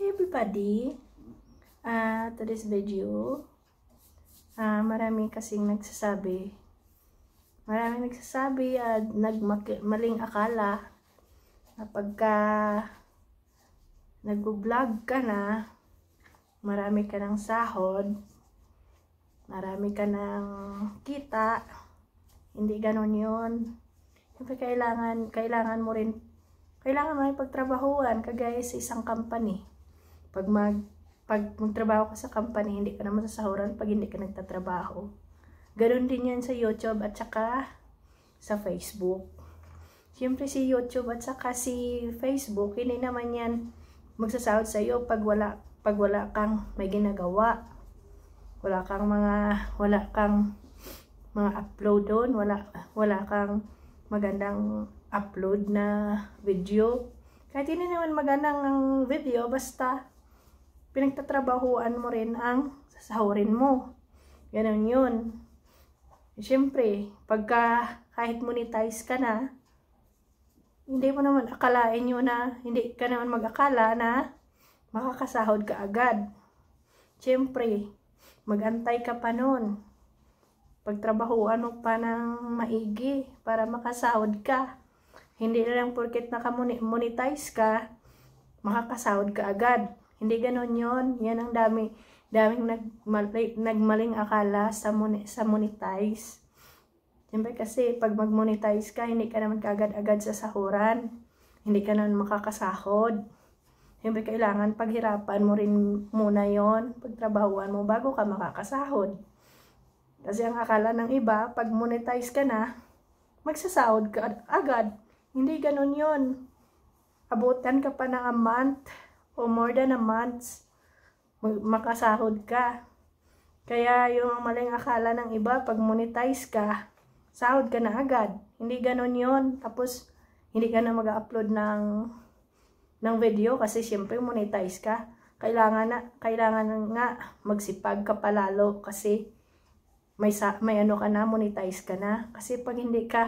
Hey everybody! Uh, ah, to this video, uh, marami kasing nagsasabi, marami nagsasabi at uh, nagmaling akala na pagka nag-vlog ka na, marami ka ng sahod, marami ka ng kita, hindi ganon yun. Siyempre, kailangan, kailangan mo rin, kailangan mo rin pagtrabahuan, kagaya sa isang company pag, mag, pag magtrabaho ka sa company, hindi ka na masasahuran pag hindi ka nagtatrabaho. Ganun din yan sa YouTube at saka sa Facebook. Siyempre si YouTube at saka si Facebook, hindi naman yan magsasahod sa iyo pag wala, pag wala kang may ginagawa. Wala kang mga, wala kang mga upload doon, wala, wala kang magandang upload na video. Kahit hindi naman magandang ang video, basta pinagtatrabahuan mo rin ang sasahurin mo. Ganun yun. Eh, Siyempre, pagka kahit monetize ka na, hindi mo naman akalain yun na, hindi ka naman mag-akala na makakasahod ka agad. Siyempre, magantay ka pa nun. Pagtrabahoan mo pa ng maigi para makasahod ka. Hindi lang porket nakamonetize ka, makakasahod ka agad. Hindi ganon yon Yan ang dami, daming nagmali, nagmaling akala sa, mon sa monetize. Siyempre kasi pag mag-monetize ka, hindi ka naman kagad-agad sa sahuran. Hindi ka naman makakasahod. Siyempre kailangan paghirapan mo rin muna yon pagtrabahuan mo bago ka makakasahod. Kasi ang akala ng iba, pag monetize ka na, magsasahod ka agad. Hindi ganon yon Abutan ka pa ng a month o more than a month makasahod ka. Kaya yung maling akala ng iba, pag monetize ka, sahod ka na agad. Hindi ganon yon Tapos, hindi ka na mag-upload ng, ng video kasi siyempre monetize ka. Kailangan na, kailangan nga magsipag ka palalo kasi may, may ano ka na, monetize ka na. Kasi pag hindi ka